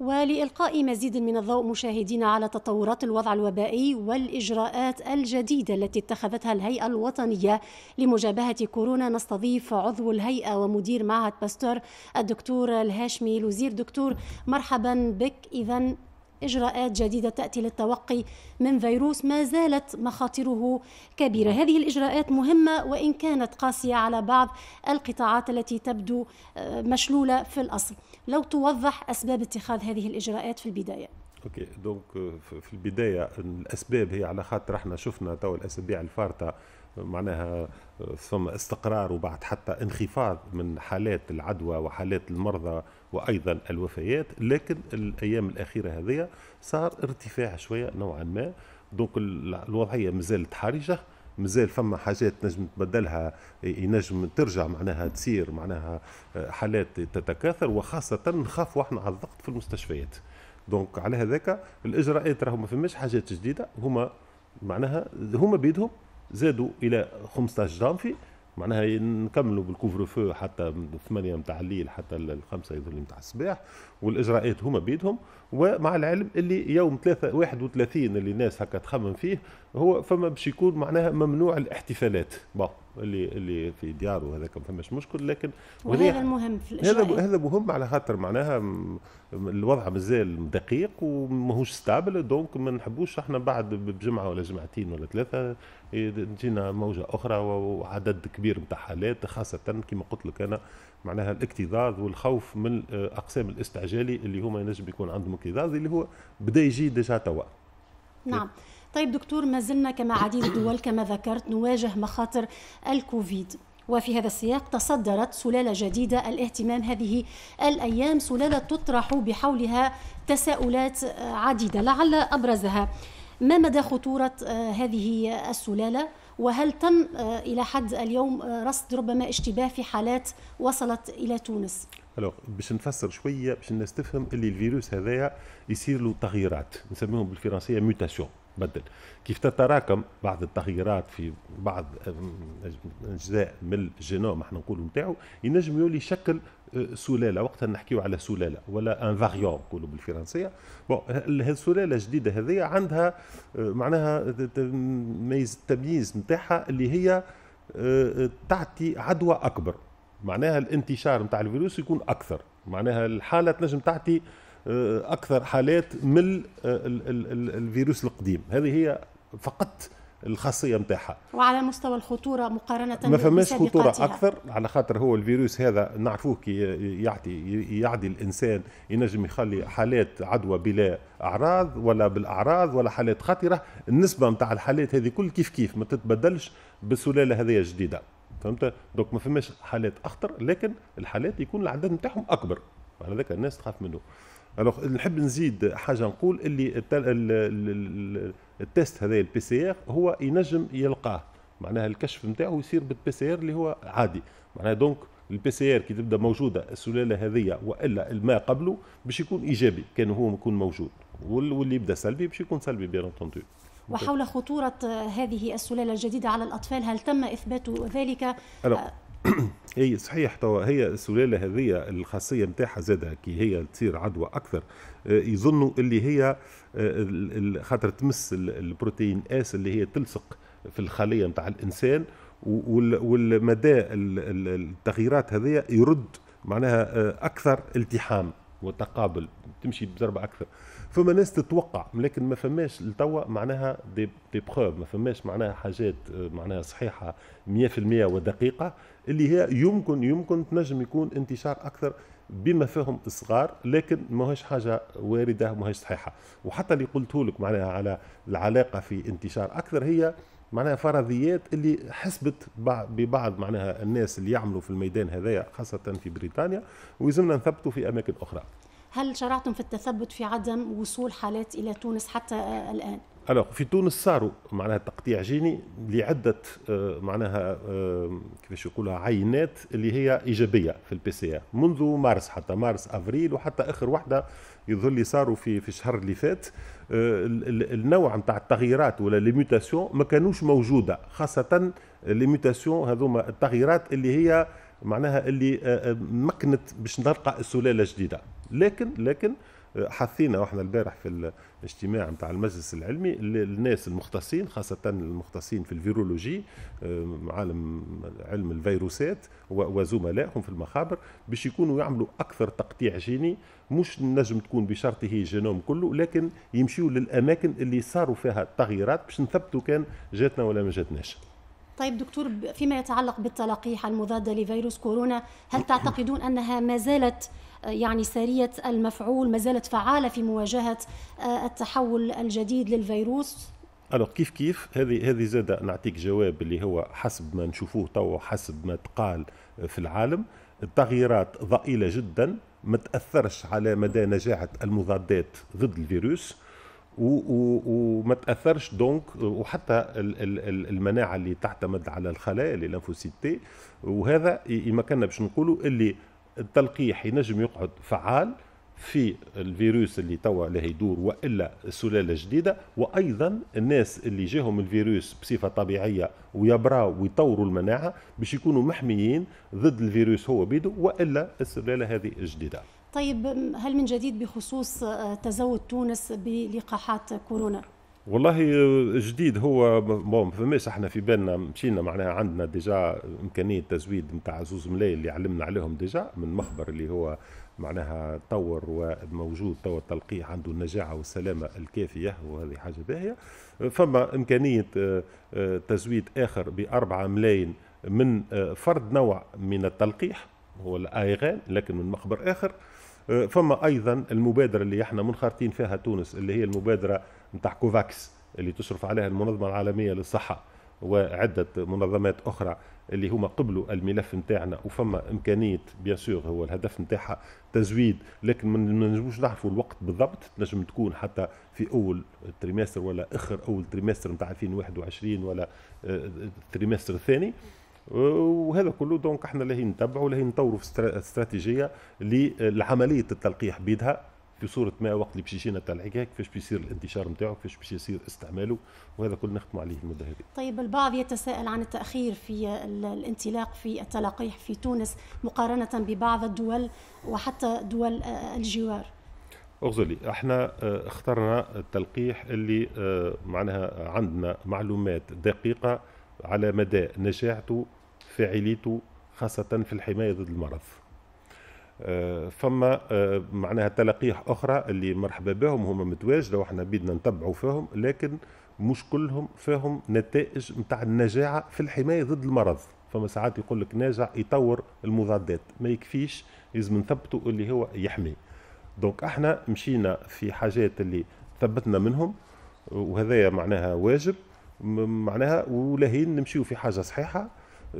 ولإلقاء مزيد من الضوء مشاهدين على تطورات الوضع الوبائي والإجراءات الجديدة التي اتخذتها الهيئة الوطنية لمجابهة كورونا نستضيف عضو الهيئة ومدير معهد باستور الدكتور الهاشمي لوزير دكتور مرحبا بك إذا إجراءات جديدة تأتي للتوقي من فيروس ما زالت مخاطره كبيرة نعم. هذه الإجراءات مهمة وإن كانت قاسية على بعض القطاعات التي تبدو آه، مشلولة في الأصل لو توضح أسباب اتخاذ هذه الإجراءات في البداية اوكي دونك في البدايه الاسباب هي على خاطر احنا شفنا تو الاسابيع الفارطه معناها ثم استقرار وبعد حتى انخفاض من حالات العدوى وحالات المرضى وايضا الوفيات لكن الايام الاخيره هذه صار ارتفاع شويه نوعا ما دونك الوضعيه مازالت حرجه مازال فما حاجات نجم تبدلها ينجم ترجع معناها تصير معناها آه، حالات تتكاثر وخاصه نخاف احنا على الضغط في المستشفيات دونك على هذاك الاجراءات راهو ما فماش حاجات جديده هما معناها هما بيدهم زادوا الى 15 جانفي معناها نكملوا بالكوفر فو حتى من 8 نتاع الليل حتى الخمسة يظل نتاع الصباح والاجراءات هما بيدهم ومع العلم اللي يوم 31 اللي الناس هكا تخمم فيه هو فما باش يكون معناها ممنوع الاحتفالات بون اللي اللي في دياره هذاك ما فماش مشكل لكن وهذا المهم في هذا هذا مهم على خاطر معناها الوضع مازال دقيق وماهوش ستابل دونك ما نحبوش احنا بعد بجمعه ولا جمعتين ولا ثلاثه تجينا إيه، موجه اخرى وعدد كبير نتاع حالات خاصه كما قلت لك انا معناها الاكتظاظ والخوف من آه، اقسام الاستعجالي اللي هما ينجم يكون عندهم اكتظاظ اللي هو بدا يجي ديجا توا نعم طيب دكتور ما زلنا كما عديد الدول كما ذكرت نواجه مخاطر الكوفيد وفي هذا السياق تصدرت سلالة جديدة الاهتمام هذه الأيام سلالة تطرح بحولها تساؤلات عديدة لعل أبرزها ما مدى خطورة آه، هذه السلالة وهل تم آه، إلى حد اليوم آه، رصد ربما اشتباه في حالات وصلت إلى تونس؟ الو باش نفسر شويه باش الناس تفهم اللي الفيروس هذايا يصير له تغييرات نسميهم بالفرنسيه ميوتاسيون تبدل كيف تتراكم بعض التغييرات في بعض اجزاء من الجينوم احنا نقولوا نتاعو ينجم يولي يشكل أه، سلاله وقتها نحكيو على سلاله ولا ان فاريون نقولوا بالفرنسيه بون السلاله الجديده هذه عندها أه، معناها التمييز نتاعها اللي هي أه، تعطي عدوى اكبر معناها الانتشار نتاع الفيروس يكون اكثر معناها الحاله تنجم تعطي آه، اكثر حالات من آه، الفيروس القديم هذه هي فقط الخاصيه نتاعها وعلى مستوى الخطوره مقارنه ما فماش خطوره اكثر على خاطر هو الفيروس هذا نعرفوه كي يعطي يعدي الانسان ينجم يخلي حالات عدوى بلا اعراض ولا بالاعراض ولا حالات خطره النسبه نتاع الحالات هذه كل كيف كيف ما تتبدلش بالسلاله هذه الجديده فهمت دونك ما فماش حالات اخطر لكن الحالات يكون العدد نتاعهم اكبر على الناس تخاف منه الوغ نحب نزيد حاجه نقول اللي التيست هذا البي سي ار هو ينجم يلقاه معناها الكشف نتاعو يصير بالبي سي ار اللي هو عادي معناها دونك البي سي ار كي تبدا موجوده السلاله هذه والا الماء قبله باش يكون ايجابي كان هو يكون موجود واللي يبدا سلبي باش يكون سلبي بيان اونتوندو وحول خطورة هذه السلالة الجديدة على الأطفال هل تم إثبات ذلك؟ آه، هي صحيح توا هي السلاله هذه الخاصيه نتاعها زادها كي هي تصير عدوى اكثر آه، يظنوا اللي هي آه، خاطر تمس البروتين اس اللي هي تلصق في الخليه نتاع الانسان والمدى التغييرات هذه يرد معناها آه، اكثر التحام وتقابل تمشي بزربه اكثر فما ناس تتوقع لكن ما فماش لتوا معناها دي, دي بروف ما فماش معناها حاجات آه، معناها صحيحه 100% ودقيقه اللي هي يمكن يمكن تنجم يكون انتشار اكثر بما فيهم الصغار لكن ماهيش حاجه وارده ماهيش صحيحه وحتى اللي قلته لك معناها على العلاقه في انتشار اكثر هي معناها فرضيات اللي حسبت ببعض معناها الناس اللي يعملوا في الميدان هذايا خاصة في بريطانيا ويلزمنا نثبتوا في أماكن أخرى هل شرعتم في التثبت في عدم وصول حالات إلى تونس حتى الآن؟ الوغ في تونس صاروا معناها تقطيع جيني لعده آه، معناها آه، كيفاش يقولها عينات اللي هي ايجابيه في البي سي ار منذ مارس حتى مارس افريل وحتى اخر وحده يظهر لي صاروا في في الشهر اللي فات آه، النوع نتاع التغييرات ولا لي ميوتاسيون ما كانوش موجوده خاصه لي ميوتاسيون هذوما التغييرات اللي هي معناها اللي مكنت باش نلقى سلاله جديده لكن لكن حثينا واحنا البارح في الاجتماع نتاع المجلس العلمي الناس المختصين خاصه المختصين في الفيرولوجي آه، عالم علم الفيروسات وزملائهم في المخابر باش يكونوا يعملوا اكثر تقطيع جيني مش نجم تكون بشرطه الجينوم كله لكن يمشيوا للاماكن اللي صاروا فيها التغييرات باش نثبتوا كان جاتنا ولا ما جاتناش طيب دكتور فيما يتعلق بالتلقيح المضادة لفيروس كورونا هل تعتقدون أنها ما زالت يعني سارية المفعول ما زالت فعالة في مواجهة آه، التحول الجديد للفيروس الو كيف كيف هذه هذه زاده نعطيك جواب اللي هو حسب ما نشوفوه تو حسب ما تقال آه، في العالم التغييرات ضئيله جدا ما تاثرش على مدى نجاعه المضادات ضد الفيروس وما تاثرش دونك وحتى المناعه اللي تعتمد على الخلايا اللي لينفوسيتي وهذا يمكننا باش نقولوا اللي التلقيح ينجم يقعد فعال في الفيروس اللي توا عليه يدور والا سلاله جديده وايضا الناس اللي جاهم الفيروس بصفه طبيعيه ويبراو ويطوروا المناعه باش يكونوا محميين ضد الفيروس هو بيدو والا السلاله هذه الجديده طيب هل من جديد بخصوص آه، تزود تونس بلقاحات كورونا؟ والله آه، جديد هو بون فماش احنا في بالنا مشينا معناها عندنا ديجا امكانيه تزويد نتاع زوز ملاي اللي علمنا عليهم ديجا من مخبر اللي هو معناها طور وموجود توا التلقيح عنده النجاعه والسلامه الكافيه وهذه حاجه باهيه فما امكانيه آه، تزويد اخر بأربعة ملايين من فرد نوع من التلقيح هو الايغان لكن من مخبر اخر أه، فما ايضا المبادره اللي احنا منخرطين فيها تونس اللي هي المبادره نتاع كوفاكس اللي تشرف عليها المنظمه العالميه للصحه وعده منظمات اخرى اللي هما قبلوا الملف نتاعنا وفما امكانيه بيان سور هو الهدف نتاعها تزويد لكن ما نجموش نعرفوا الوقت بالضبط تنجم تكون حتى في اول تريمستر ولا اخر اول تريمستر نتاع 2021 ولا التريمستر أه، الثاني وهذا كله دونك احنا له نتبعوا له نطوروا في استراتيجيه لعمليه التلقيح بيدها في صوره ما وقت اللي باش يجينا التلقيح كيفاش بيصير الانتشار نتاعو كيفاش باش يصير استعماله وهذا كل نخدم عليه المده هذه. طيب البعض يتساءل عن التاخير في الانطلاق في التلقيح في تونس مقارنه ببعض الدول وحتى دول آه، الجوار. اغزلي احنا آه، اخترنا التلقيح اللي آه، معناها عندنا معلومات دقيقه على مدى نجاعته فاعليته خاصة في الحماية ضد المرض آه، فما آه، معناها تلقيح أخرى اللي مرحبا بهم هما متواجدة وإحنا بيدنا نتبعوا فيهم لكن مش كلهم فيهم نتائج متاع النجاعة في الحماية ضد المرض فما ساعات يقول لك ناجع يطور المضادات ما يكفيش لازم نثبتوا اللي هو يحمي دونك احنا مشينا في حاجات اللي ثبتنا منهم وهذايا معناها واجب معناها ولاهين نمشيو في حاجه صحيحه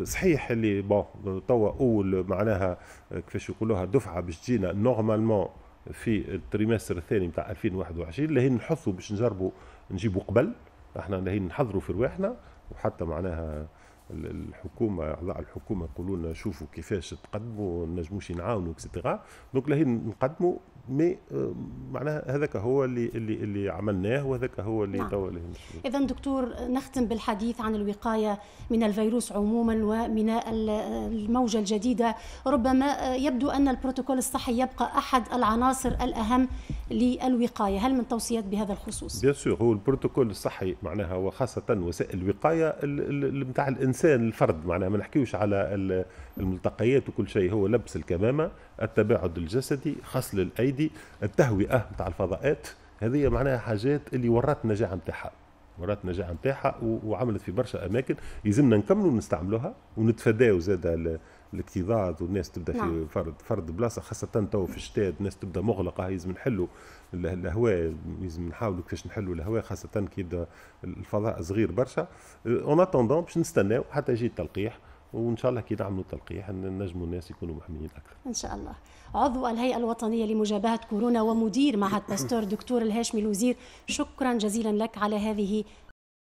صحيح اللي بون توا اول معناها آه، كيفاش يقولوها دفعه باش تجينا نورمالمون في التريمستر الثاني نتاع 2021 لهين نحثوا باش نجربوا نجيبوا قبل احنا لهين نحضروا في رواحنا وحتى معناها الحكومه اعضاء الحكومه يقولوا لنا شوفوا كيفاش تقدموا ما نجموش نعاونوا اكسترا دونك لهين نقدموا مي آه، معناها هذاك هو اللي اللي اللي عملناه وهذاك هو اللي نعم. اذا دكتور نختم بالحديث عن الوقايه من الفيروس عموما ومن الموجه الجديده ربما آه، يبدو ان البروتوكول الصحي يبقى احد العناصر الاهم للوقايه هل من توصيات بهذا الخصوص بيان سور هو البروتوكول الصحي معناها وخاصه وسائل الوقايه نتاع الانسان الفرد معناها ما نحكيوش على الملتقيات وكل شيء هو لبس الكمامه التباعد الجسدي خصل الايدي التهوئه نتاع الفضاءات هذه معناها حاجات اللي ورات النجاعه نتاعها ورات النجاعه نتاعها وعملت في برشا اماكن يلزمنا نكملوا نستعملوها ونتفاداو زاد الاكتظاظ والناس تبدا في نعم. فرد فرد بلاصه خاصه تو في الشتاء الناس تبدا مغلقه لازم نحلوا الهواء لازم نحاولوا كيفاش نحلوا الهواء خاصه كي يبدا الفضاء صغير برشا اون أه، اتوندون باش نستناو حتى يجي التلقيح وان شاء الله اكيد عملوا تلقيح نجموا الناس يكونوا محميين اكثر. ان شاء الله. عضو الهيئه الوطنيه لمجابهه كورونا ومدير معهد باستور دكتور الهاشمي الوزير شكرا جزيلا لك على هذه